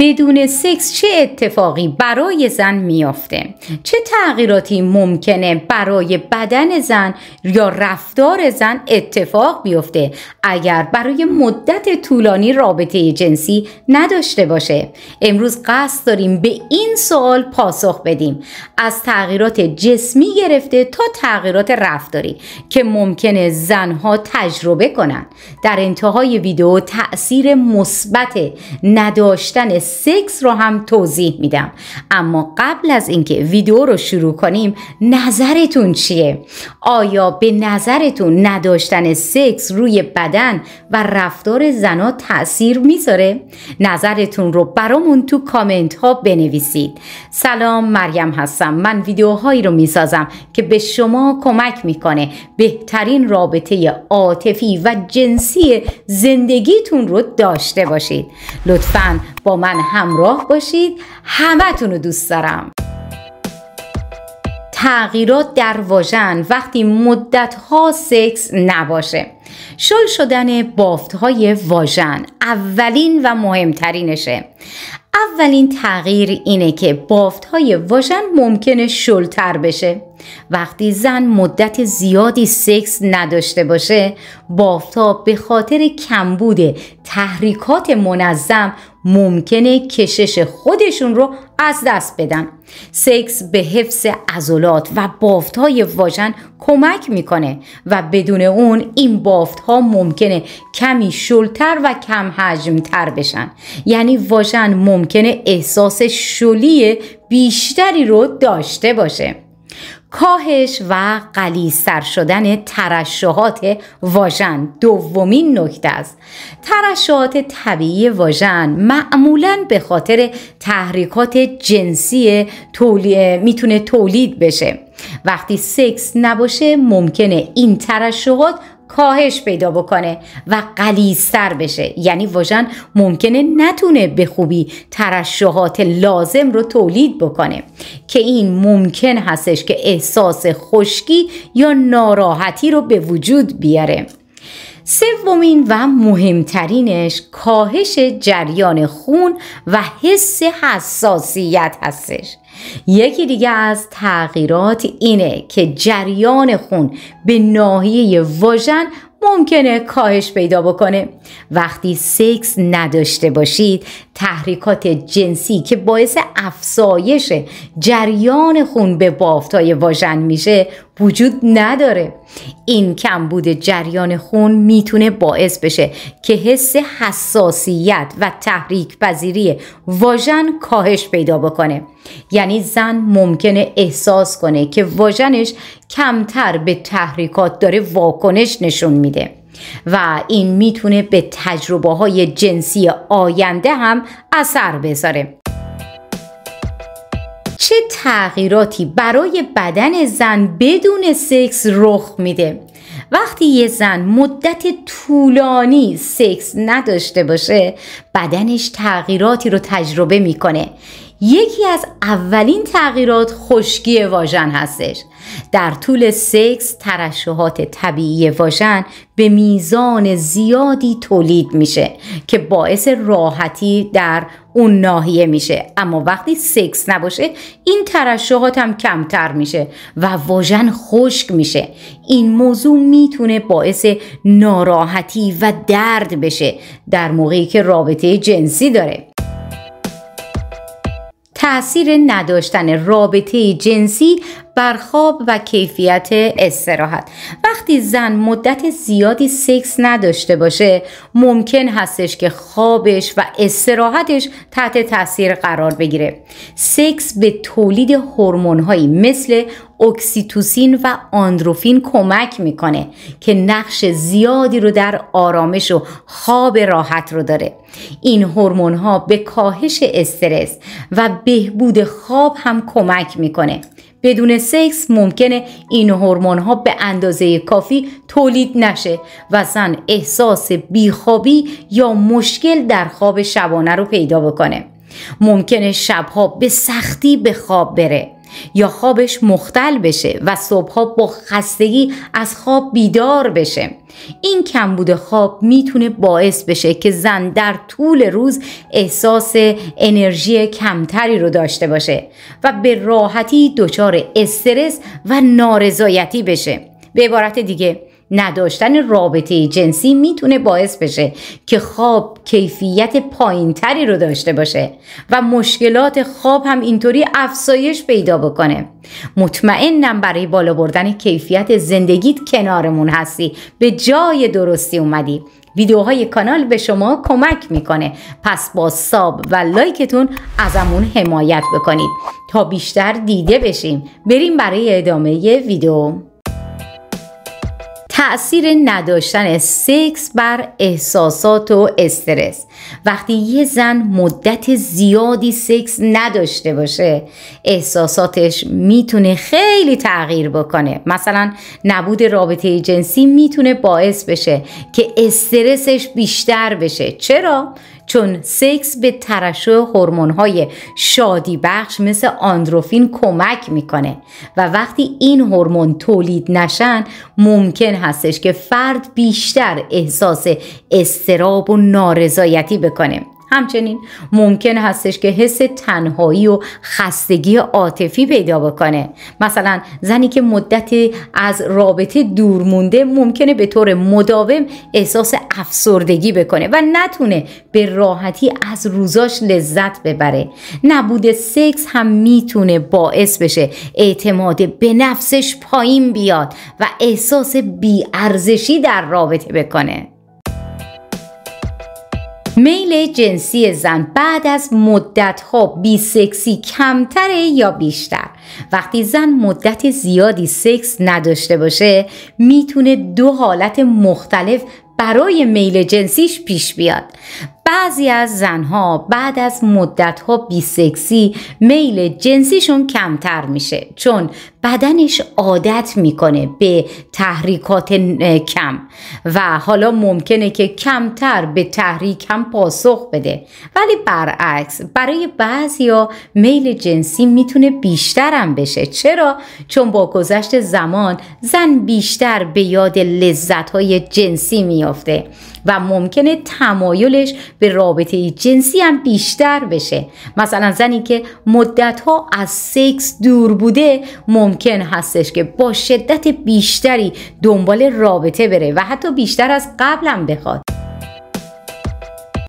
بدون سکس چه اتفاقی برای زن میافته چه تغییراتی ممکنه برای بدن زن یا رفتار زن اتفاق بیفته اگر برای مدت طولانی رابطه جنسی نداشته باشه امروز قصد داریم به این سوال پاسخ بدیم از تغییرات جسمی گرفته تا تغییرات رفتاری که ممکنه زنها تجربه کنند. در انتهای ویدیو تاثیر مثبت نداشتن سکس رو هم توضیح میدم اما قبل از اینکه ویدیو رو شروع کنیم نظرتون چیه آیا به نظرتون نداشتن سکس روی بدن و رفتار زنا تاثیر میذاره نظرتون رو برامون تو کامنت ها بنویسید سلام مریم هستم من ویدیوهایی رو میسازم که به شما کمک میکنه بهترین رابطه عاطفی و جنسی زندگیتون رو داشته باشید لطفاً با من همراه باشید همه رو دوست دارم تغییرات در واژن وقتی مدت ها سکس نباشه شل شدن بافت های واژن اولین و مهمترینشه اولین تغییر اینه که بافت های واژن ممکنه شلتر بشه وقتی زن مدت زیادی سکس نداشته باشه بافت‌ها به خاطر کمبود تحریکات منظم ممکنه کشش خودشون رو از دست بدن سکس به حفظ عضلات و بافت های واژن کمک میکنه و بدون اون این بافت ها ممکنه کمی شلتر و کم حجمتر بشن یعنی واژن ممکنه احساس شلی بیشتری رو داشته باشه کاهش و قلیستر شدن ترشحات واژن دومین نکته است ترشحات طبیعی واژن معمولا به خاطر تحریکات جنسی میتونه تولید بشه وقتی سکس نباشه ممکنه این ترشحات کاهش پیدا بکنه و قلیستر بشه یعنی واژن ممکنه نتونه به خوبی ترشحات لازم رو تولید بکنه که این ممکن هستش که احساس خشکی یا ناراحتی رو به وجود بیاره سومین و مهمترینش کاهش جریان خون و حس حساسیت هستش یکی دیگه از تغییرات اینه که جریان خون به ناحیه واژن ممکنه کاهش پیدا بکنه وقتی سکس نداشته باشید تحریکات جنسی که باعث افزایش جریان خون به بافتای واژن میشه وجود نداره این کمبود جریان خون میتونه باعث بشه که حس حساسیت و تحریک پذیری واژن کاهش پیدا بکنه یعنی زن ممکنه احساس کنه که واژنش کمتر به تحریکات داره واکنش نشون میده و این میتونه به تجربه های جنسی آینده هم اثر بذاره چه تغییراتی برای بدن زن بدون سکس رخ میده وقتی یه زن مدت طولانی سکس نداشته باشه بدنش تغییراتی رو تجربه میکنه یکی از اولین تغییرات خشکی واژن هستش در طول سکس ترشحات طبیعی واژن به میزان زیادی تولید میشه که باعث راحتی در اون ناحیه میشه اما وقتی سکس نباشه این ترشحات هم کمتر میشه و واژن خشک میشه این موضوع میتونه باعث ناراحتی و درد بشه در موقعی که رابطه جنسی داره تأثیر نداشتن رابطه جنسی بر خواب و کیفیت استراحت وقتی زن مدت زیادی سکس نداشته باشه ممکن هستش که خوابش و استراحتش تحت تاثیر قرار بگیره سکس به تولید هایی مثل اکسیتوسین و آندروفین کمک میکنه که نقش زیادی رو در آرامش و خواب راحت رو داره این هورمون ها به کاهش استرس و بهبود خواب هم کمک میکنه بدون سکس ممکنه این هورمون ها به اندازه کافی تولید نشه و زن احساس بیخوابی یا مشکل در خواب شبانه رو پیدا بکنه ممکنه شبها به سختی به خواب بره یا خوابش مختل بشه و صبحها با خستگی از خواب بیدار بشه این کمبود خواب میتونه باعث بشه که زن در طول روز احساس انرژی کمتری رو داشته باشه و به راحتی دچار استرس و نارضایتی بشه به عبارت دیگه نداشتن رابطه جنسی میتونه باعث بشه که خواب کیفیت پایینتری رو داشته باشه و مشکلات خواب هم اینطوری افزایش پیدا بکنه مطمئنم برای بالا بردن کیفیت زندگیت کنارمون هستی به جای درستی اومدی ویدیوهای کانال به شما کمک میکنه پس با ساب و لایکتون ازمون حمایت بکنید تا بیشتر دیده بشیم بریم برای ادامه ویدیو تأثیر نداشتن سکس بر احساسات و استرس وقتی یه زن مدت زیادی سکس نداشته باشه احساساتش میتونه خیلی تغییر بکنه مثلا نبود رابطه جنسی میتونه باعث بشه که استرسش بیشتر بشه چرا؟ چون سکس به ترشح های شادی بخش مثل آندروفین کمک میکنه و وقتی این هورمون تولید نشن ممکن هستش که فرد بیشتر احساس استراب و نارضایتی بکنه همچنین ممکن هستش که حس تنهایی و خستگی عاطفی پیدا بکنه مثلا زنی که مدت از رابطه دور مونده ممکنه به طور مداوم احساس افسردگی بکنه و نتونه به راحتی از روزاش لذت ببره نبود سکس هم میتونه باعث بشه اعتماد به نفسش پایین بیاد و احساس بیارزشی در رابطه بکنه میل جنسی زن بعد از مدت ها خب بی سکسی کمتره یا بیشتر وقتی زن مدت زیادی سکس نداشته باشه میتونه دو حالت مختلف برای میل جنسیش پیش بیاد بعضی از زنها بعد از بی سکسی میل جنسیشون کمتر میشه چون بدنش عادت میکنه به تحریکات کم و حالا ممکنه که کمتر به تحریک هم پاسخ بده ولی برعکس برای ها میل جنسی میتونه بیشترم بشه چرا چون با گذشت زمان زن بیشتر به یاد لذت های جنسی میافته و ممکنه تمایلش به رابطه جنسی هم بیشتر بشه مثلا زنی که مدت ها از سکس دور بوده ممکن هستش که با شدت بیشتری دنبال رابطه بره و حتی بیشتر از قبلم بخواد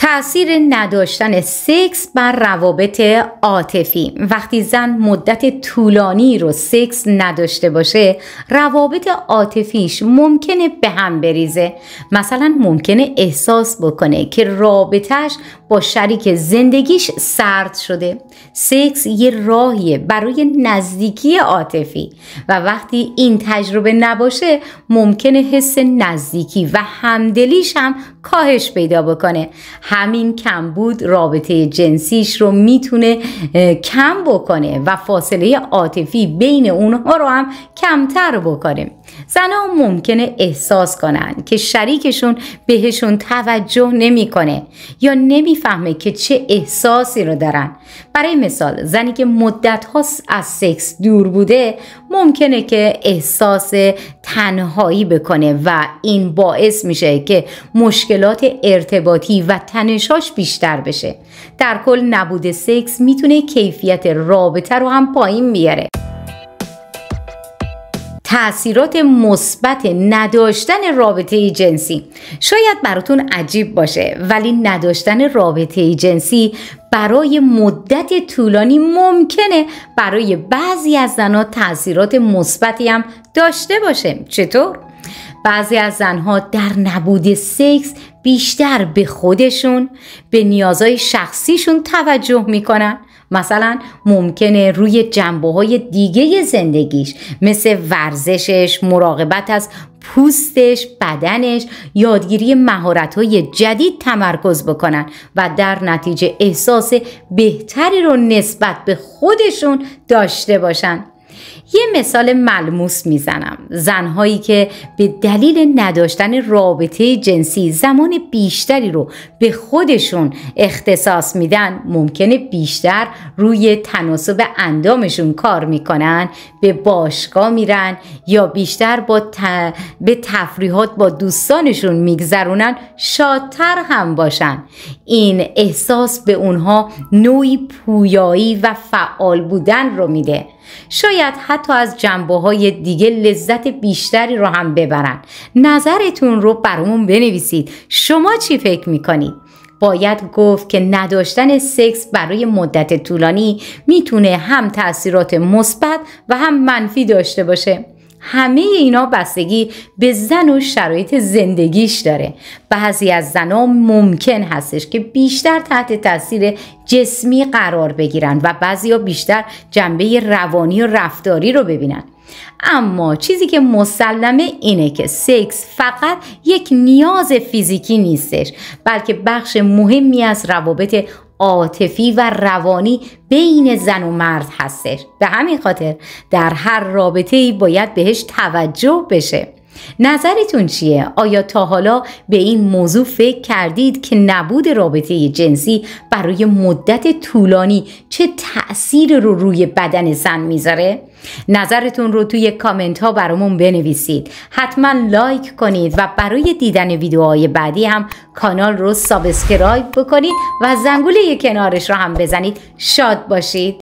تأثیر نداشتن سکس بر روابط عاطفی وقتی زن مدت طولانی رو سکس نداشته باشه روابط عاطفیش ممکنه به هم بریزه مثلا ممکنه احساس بکنه که رابطهش با شریک زندگیش سرد شده سکس یه راهیه برای نزدیکی عاطفی و وقتی این تجربه نباشه ممکنه حس نزدیکی و همدلیش هم کاهش پیدا بکنه همین کم بود رابطه جنسیش رو میتونه کم بکنه و فاصله عاطفی بین اونها رو هم کمتر بکنه زنها ممکنه احساس کنن که شریکشون بهشون توجه نمیکنه یا نمی میفهمه که چه احساسی رو دارن برای مثال زنی که مدت ها از سکس دور بوده ممکنه که احساس تنهایی بکنه و این باعث میشه که مشکلات ارتباطی و تنشاش بیشتر بشه در کل نبود سکس میتونه کیفیت رابطه رو هم پایین بیاره تاثیرات مثبت نداشتن رابطه جنسی شاید براتون عجیب باشه ولی نداشتن رابطه جنسی برای مدت طولانی ممکنه برای بعضی از زنها تاثیرات مثبتی هم داشته باشه چطور بعضی از زنها در نبود سکس بیشتر به خودشون به نیازهای شخصیشون توجه میکنن مثلا ممکنه روی جنبه های دیگه زندگیش مثل ورزشش، مراقبت از پوستش، بدنش، یادگیری مهارت های جدید تمرکز بکنن و در نتیجه احساس بهتری رو نسبت به خودشون داشته باشن یه مثال ملموس میزنم زنهایی که به دلیل نداشتن رابطه جنسی زمان بیشتری رو به خودشون اختصاص میدن ممکنه بیشتر روی تناسب اندامشون کار میکنن به باشگاه میرن یا بیشتر با به تفریحات با دوستانشون میگذرونن شادتر هم باشن این احساس به اونها نوعی پویایی و فعال بودن رو میده شاید حتی از جنبه های دیگه لذت بیشتری رو هم ببرن نظرتون رو برامون بنویسید شما چی فکر میکنید؟ باید گفت که نداشتن سکس برای مدت طولانی میتونه هم تاثیرات مثبت و هم منفی داشته باشه همه اینا بستگی به زن و شرایط زندگیش داره بعضی از زنها ممکن هستش که بیشتر تحت تاثیر جسمی قرار بگیرن و بعضی ها بیشتر جنبه روانی و رفتاری رو ببینن اما چیزی که مسلمه اینه که سکس فقط یک نیاز فیزیکی نیستش بلکه بخش مهمی از روابط عاطفی و روانی بین زن و مرد هستش به همین خاطر در هر رابطه ای باید بهش توجه بشه نظرتون چیه؟ آیا تا حالا به این موضوع فکر کردید که نبود رابطه جنسی برای مدت طولانی چه تأثیر رو روی بدن زن میذاره؟ نظرتون رو توی کامنت ها برامون بنویسید حتما لایک کنید و برای دیدن ویدیوهای بعدی هم کانال رو سابسکرایب بکنید و زنگوله کنارش رو هم بزنید شاد باشید